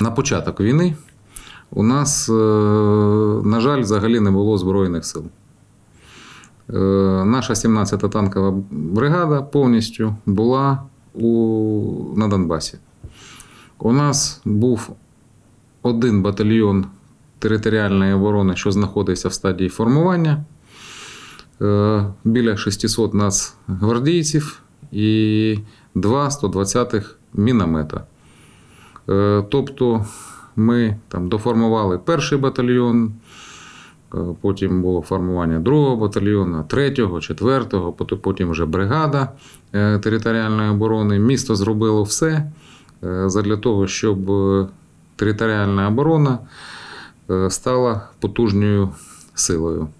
На початок війни у нас, е, на жаль, взагалі не було Збройних сил. Е, наша 17-та танкова бригада повністю була у, на Донбасі. У нас був один батальйон територіальної оборони, що знаходився в стадії формування. Е, біля 600 нас гвардійців і два 120-х міномета. Е, тобто ми там доформували перший батальйон, е, потім було формування другого батальйона, третього, четвертого, потім вже бригада е, територіальної оборони. Місто зробило все для того, щоб територіальна оборона стала потужною силою.